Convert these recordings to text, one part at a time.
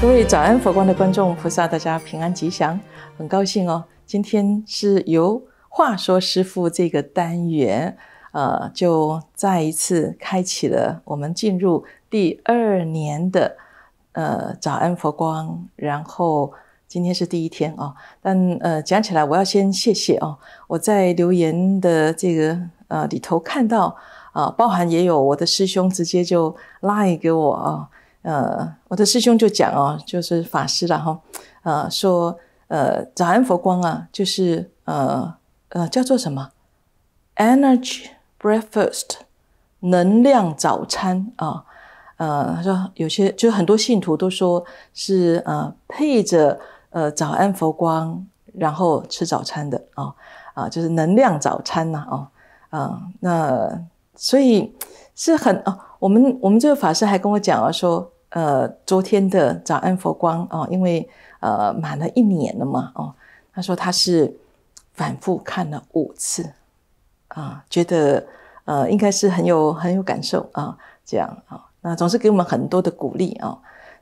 各位早安佛光的观众菩萨，大家平安吉祥，很高兴哦。今天是由话说师父这个单元，呃，就再一次开启了我们进入第二年的呃早安佛光，然后今天是第一天啊。但呃，讲起来我要先谢谢哦，我在留言的这个呃里头看到啊，包含也有我的师兄直接就拉一个我啊。呃，我的师兄就讲哦，就是法师了哈，呃，说呃，早安佛光啊，就是呃呃，叫做什么 Energy Breakfast 能量早餐啊，呃，他说有些就是很多信徒都说是呃配着呃早安佛光，然后吃早餐的啊啊，就是能量早餐呐啊啊，那所以是很哦，我们我们这个法师还跟我讲啊说。呃，昨天的早安佛光啊，因为呃满了一年了嘛，哦，他说他是反复看了五次啊，觉得呃应该是很有很有感受啊，这样啊，那总是给我们很多的鼓励啊。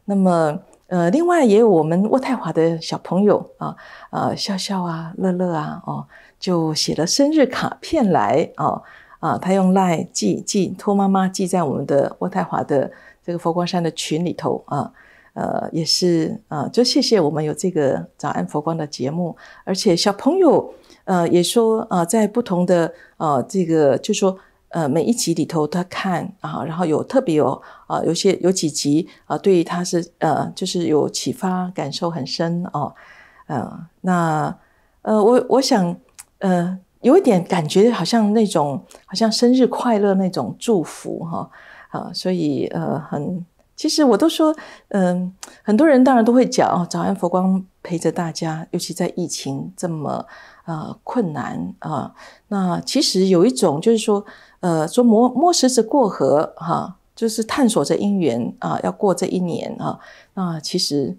那么呃，另外也有我们渥太华的小朋友啊，呃笑笑啊，乐乐啊，哦，就写了生日卡片来哦，啊，他用来寄寄托妈妈寄在我们的渥太华的。这个佛光山的群里头啊，呃，也是啊，就谢谢我们有这个早安佛光的节目，而且小朋友呃也说啊，在不同的呃这个，就说呃每一集里头他看啊，然后有特别有啊，有些有几集啊，对于他是呃就是有启发，感受很深哦，呃，那呃我我想呃有一点感觉好像那种好像生日快乐那种祝福哈。啊，所以呃，很其实我都说，嗯，很多人当然都会讲，早安佛光陪着大家，尤其在疫情这么啊困难啊，那其实有一种就是说，呃，说摸摸石子过河哈，就是探索着姻缘啊，要过这一年啊，那其实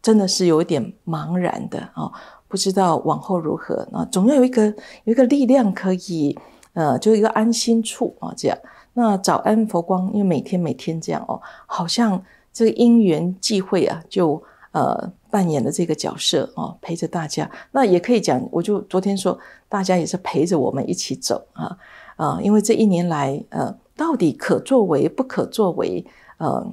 真的是有一点茫然的啊，不知道往后如何，那总要有一个有一个力量可以，呃，就是一个安心处啊，这样。那早安佛光，因为每天每天这样哦，好像这个因缘际会啊，就呃扮演了这个角色哦，陪着大家。那也可以讲，我就昨天说，大家也是陪着我们一起走啊啊，因为这一年来，呃，到底可作为不可作为，呃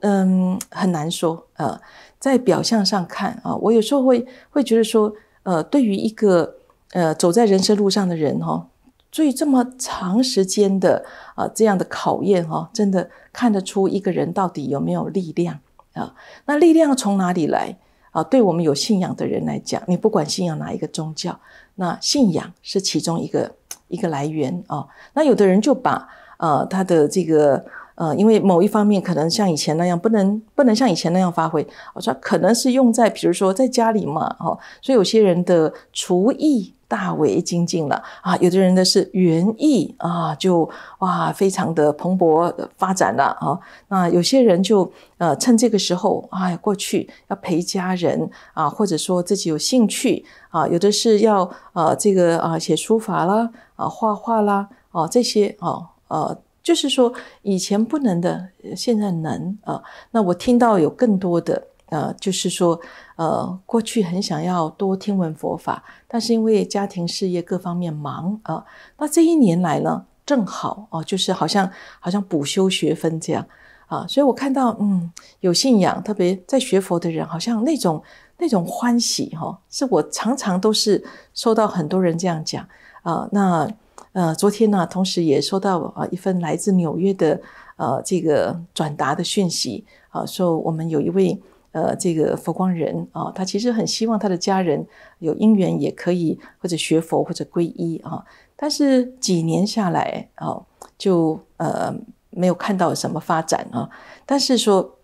嗯很难说啊。在表象上看啊，我有时候会会觉得说，呃，对于一个呃走在人生路上的人哈。所以这么长时间的啊，这样的考验哈，真的看得出一个人到底有没有力量啊。那力量从哪里来啊？对我们有信仰的人来讲，你不管信仰哪一个宗教，那信仰是其中一个一个来源啊。那有的人就把啊，他的这个。呃，因为某一方面可能像以前那样不能不能像以前那样发挥，我说可能是用在比如说在家里嘛，哦，所以有些人的厨艺大为精进了啊，有的人的是园艺啊，就哇非常的蓬勃发展了啊，那有些人就呃趁这个时候哎过去要陪家人啊，或者说自己有兴趣啊，有的是要呃这个啊写书法啦啊画画啦哦这些哦呃。就是说，以前不能的，现在能啊。那我听到有更多的呃，就是说，呃，过去很想要多听闻佛法，但是因为家庭事业各方面忙啊，那这一年来呢，正好哦，就是好像好像补修学分这样啊。所以我看到，嗯，有信仰，特别在学佛的人，好像那种那种欢喜哈，是我常常都是收到很多人这样讲啊。那。呃，昨天呢，同时也收到啊一份来自纽约的呃这个转达的讯息啊，说我们有一位呃这个佛光人啊，他其实很希望他的家人有姻缘也可以或者学佛或者皈依啊，但是几年下来啊，就呃没有看到什么发展啊，但是说。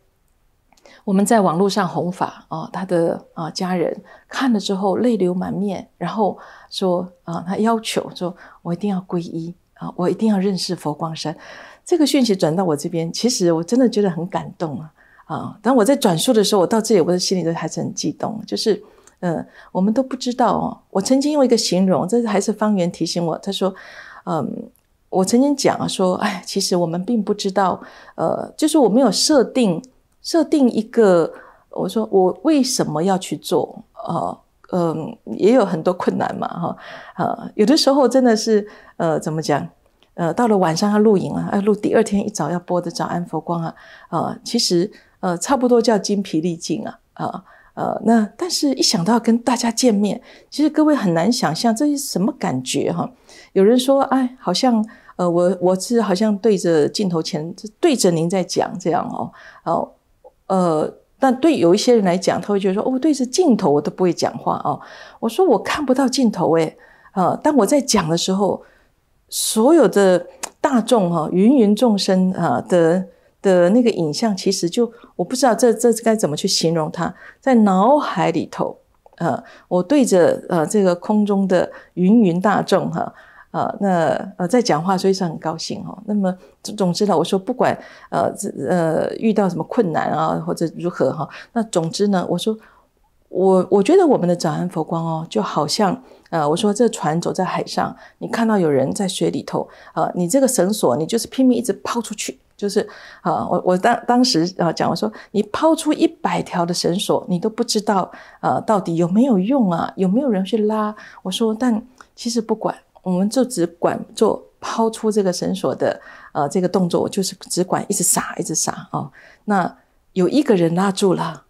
我们在网络上弘法啊，他的啊家人看了之后泪流满面，然后说啊，他要求说，我一定要皈依啊，我一定要认识佛光山。这个讯息转到我这边，其实我真的觉得很感动啊啊！当我在转述的时候，我到这里，我的心里都还是很激动。就是嗯，我们都不知道哦。我曾经用一个形容，这还是方圆提醒我，他说，嗯，我曾经讲说，哎，其实我们并不知道，呃，就是我没有设定。设定一个，我说我为什么要去做？啊，嗯，也有很多困难嘛，哈，啊，有的时候真的是，呃，怎么讲？呃，到了晚上要录影啊，要录第二天一早要播的早安佛光啊，啊，其实，呃，差不多叫精疲力尽啊，啊，呃，那但是，一想到跟大家见面，其实各位很难想象这是什么感觉哈。有人说，哎，好像，呃，我我是好像对着镜头前，对着您在讲这样哦，哦、呃，但对有一些人来讲，他会觉得说：“哦，对着镜头我都不会讲话哦。我说：“我看不到镜头诶，啊，当我在讲的时候，所有的大众哈，芸芸众生啊的的那个影像，其实就我不知道这这该怎么去形容它，在脑海里头啊，我对着呃这个空中的芸芸大众哈。”啊，那呃，在讲话，所以是很高兴哈。那么，总总之呢，我说不管呃，这呃遇到什么困难啊，或者如何哈，那总之呢，我说我我觉得我们的早安佛光哦，就好像呃，我说这船走在海上，你看到有人在水里头啊，你这个绳索，你就是拼命一直抛出去，就是啊，我我当当时啊讲，我说你抛出一百条的绳索，你都不知道呃到底有没有用啊，有没有人去拉。我说，但其实不管。我们就只管做抛出这个绳索的，呃，这个动作，我就是只管一直撒，一直撒啊。那有一个人拉住了，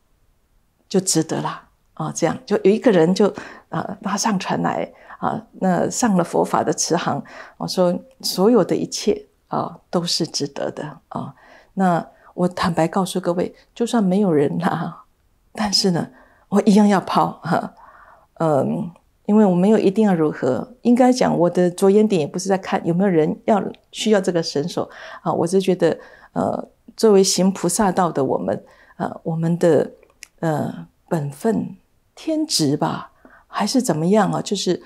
就值得了啊。这样就有一个人就啊拉上船来啊。那上了佛法的慈航，我说所有的一切啊都是值得的啊。那我坦白告诉各位，就算没有人拉，但是呢，我一样要抛哈，嗯。因为我没有一定要如何，应该讲我的着眼点也不是在看有没有人要需要这个神手啊，我是觉得呃，作为行菩萨道的我们，呃，我们的呃本分天职吧，还是怎么样啊？就是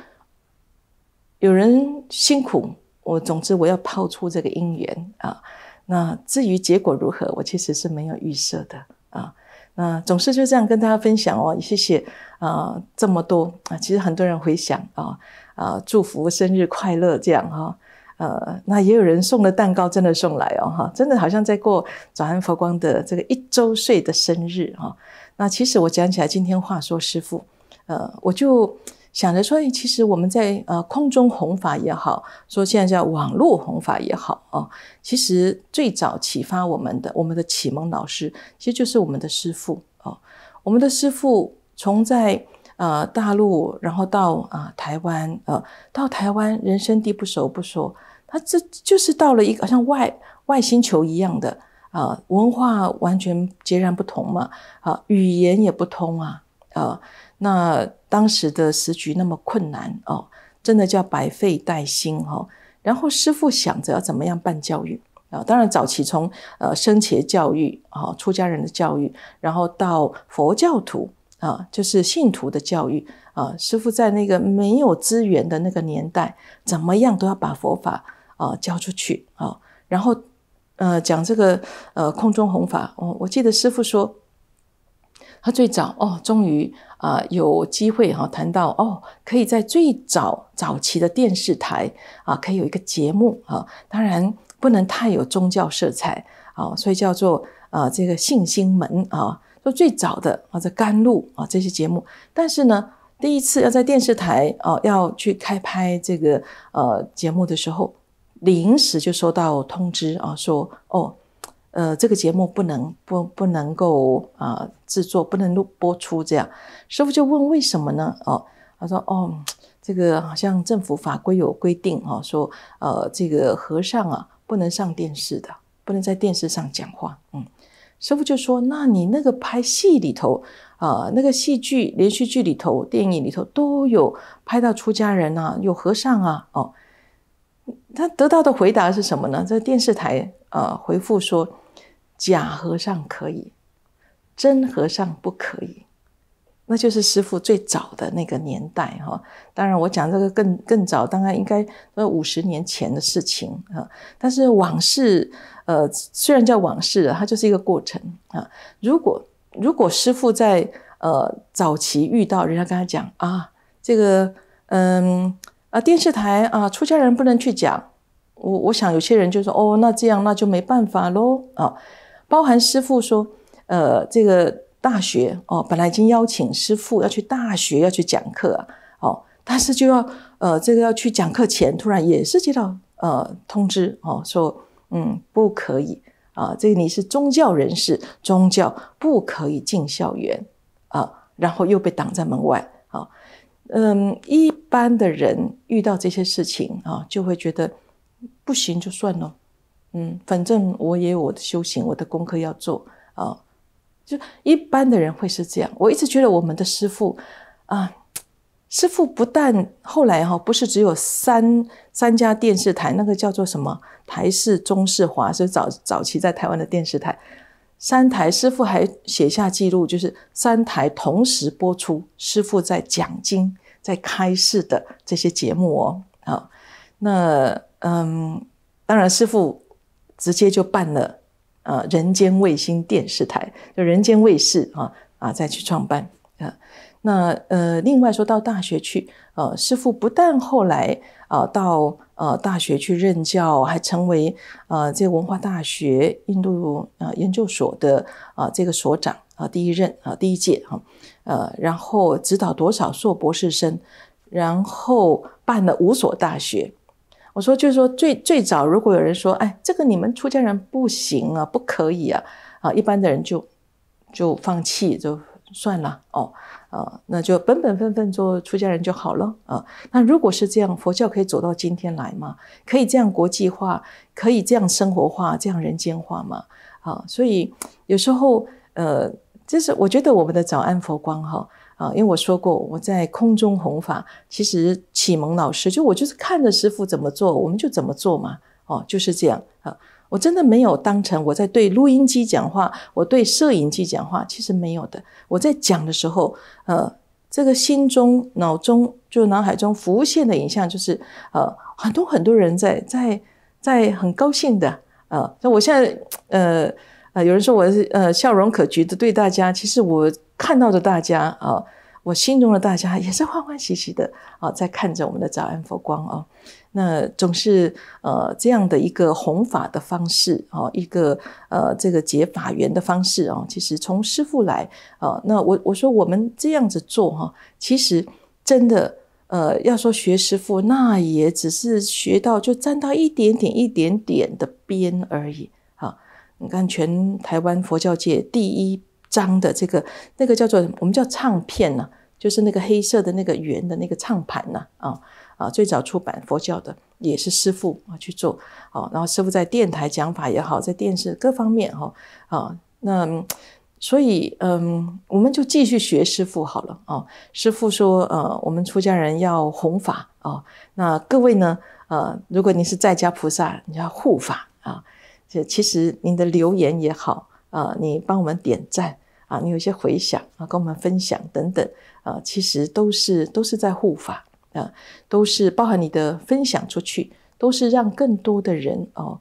有人辛苦，我总之我要抛出这个因缘啊。那至于结果如何，我其实是没有预设的啊。嗯，总是就这样跟大家分享哦，谢谢啊，这么多啊，其实很多人回想啊啊，祝福生日快乐这样哈，呃，那也有人送了蛋糕，真的送来哦哈，真的好像在过早安佛光的这个一周岁的生日哈，那其实我讲起来，今天话说师父，呃，我就。想着说，其实我们在呃空中弘法也好，说现在叫网络弘法也好啊，其实最早启发我们的，我们的启蒙老师，其实就是我们的师父啊。我们的师父从在呃大陆，然后到啊台湾，呃，到台湾人生地不熟不说，他这就是到了一个像外外星球一样的啊，文化完全截然不同嘛啊，语言也不通啊啊，那。当时的时局那么困难哦，真的叫百废待兴哈。然后师傅想着要怎么样办教育啊？当然早期从呃生前教育啊，出家人的教育，然后到佛教徒啊，就是信徒的教育啊。师傅在那个没有资源的那个年代，怎么样都要把佛法啊教出去啊。然后呃讲这个呃空中弘法哦，我记得师傅说他最早哦，终于。啊，有机会哈，谈到哦，可以在最早早期的电视台啊，可以有一个节目啊，当然不能太有宗教色彩啊，所以叫做啊这个信心门啊，就最早的啊这甘露啊这些节目，但是呢，第一次要在电视台啊要去开拍这个呃节目的时候，临时就收到通知啊，说哦。呃，这个节目不能不不能够啊制作，不能录播出这样。师傅就问为什么呢？哦，他说哦，这个好像政府法规有规定哦，说呃这个和尚啊不能上电视的，不能在电视上讲话。嗯，师傅就说，那你那个拍戏里头啊，那个戏剧连续剧里头，电影里头都有拍到出家人啊，有和尚啊，哦，他得到的回答是什么呢？在电视台呃回复说。假和尚可以，真和尚不可以，那就是师傅最早的那个年代哈。当然，我讲这个更更早，当然应该呃五十年前的事情啊。但是往事，呃，虽然叫往事了，它就是一个过程啊。如果如果师傅在呃早期遇到人家跟他讲啊，这个嗯啊电视台啊，出家人不能去讲。我我想有些人就说哦，那这样那就没办法喽啊。包含师傅说，呃，这个大学哦，本来已经邀请师傅要去大学要去讲课啊，哦，但是就要呃，这个要去讲课前，突然也涉及到呃通知哦，说嗯不可以啊，这个你是宗教人士，宗教不可以进校园啊，然后又被挡在门外啊，嗯，一般的人遇到这些事情啊，就会觉得不行就算了。嗯，反正我也有我的修行，我的功课要做啊。就一般的人会是这样。我一直觉得我们的师父啊，师父不但后来哈，不是只有三三家电视台，那个叫做什么台视、中视、华是早早期在台湾的电视台三台，师父还写下记录，就是三台同时播出师父在讲经、在开示的这些节目哦。啊，那嗯，当然师父。直接就办了，呃，人间卫星电视台，就人间卫视啊啊，再去创办啊。那呃，另外说到大学去，呃，师傅不但后来啊到呃大学去任教，还成为呃这文化大学印度呃研究所的啊这个所长啊第一任啊第一届啊，呃，然后指导多少硕博士生，然后办了五所大学。我说，就是说最最早，如果有人说，哎，这个你们出家人不行啊，不可以啊，啊，一般的人就就放弃就算了哦，啊，那就本本分分做出家人就好了啊。那如果是这样，佛教可以走到今天来吗？可以这样国际化，可以这样生活化，这样人间化吗？啊，所以有时候，呃，就是我觉得我们的早安佛光哈。啊，因为我说过我在空中弘法，其实启蒙老师就我就是看着师傅怎么做，我们就怎么做嘛。哦，就是这样啊。我真的没有当成我在对录音机讲话，我对摄影机讲话，其实没有的。我在讲的时候，呃，这个心中、脑中就脑海中浮现的影像就是，呃，很多很多人在在在很高兴的，呃，那我现在呃。啊，有人说我是呃笑容可掬的对大家，其实我看到的大家啊，我心中的大家也是欢欢喜喜的啊，在看着我们的早安佛光啊，那总是呃这样的一个弘法的方式啊，一个呃这个解法缘的方式啊，其实从师父来啊，那我我说我们这样子做哈，其实真的呃要说学师父，那也只是学到就沾到一点点一点点的边而已。你看，全台湾佛教界第一张的这个那个叫做我们叫唱片呢，就是那个黑色的那个圆的那个唱盘呢，啊啊，最早出版佛教的也是师父啊去做，啊，然后师父在电台讲法也好，在电视各方面哈啊，那所以嗯，我们就继续学师父好了啊。师父说，呃，我们出家人要弘法啊，那各位呢，呃，如果您是在家菩萨，你要护法啊。就其实您的留言也好啊，你帮我们点赞啊，你有一些回想啊，跟我们分享等等啊，其实都是都是在护法啊，都是包含你的分享出去，都是让更多的人哦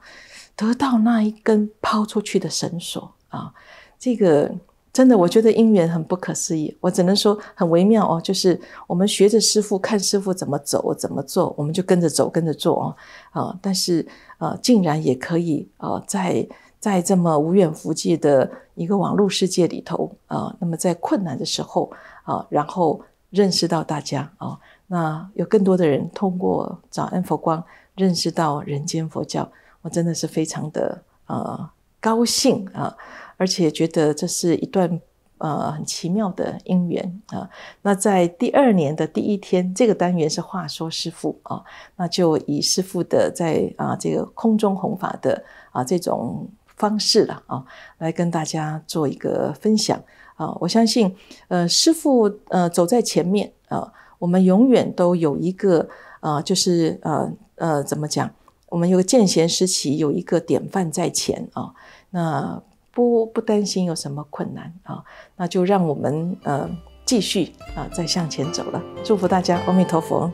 得到那一根抛出去的绳索啊，这个。真的，我觉得因缘很不可思议。我只能说很微妙哦，就是我们学着师傅，看师傅怎么走，怎么做，我们就跟着走，跟着做哦，啊，但是啊，竟然也可以啊，在在这么无远弗届的一个网络世界里头啊，那么在困难的时候啊，然后认识到大家啊，那有更多的人通过找安佛光认识到人间佛教，我真的是非常的啊高兴啊。而且觉得这是一段呃很奇妙的因缘啊。那在第二年的第一天，这个单元是话说师父啊，那就以师父的在啊这个空中弘法的啊这种方式了啊，来跟大家做一个分享啊。我相信呃师父呃走在前面啊，我们永远都有一个啊，就是呃呃怎么讲，我们有见贤思齐，有一个典范在前啊，那。不不担心有什么困难啊，那就让我们呃继续啊再向前走了。祝福大家，阿弥陀佛。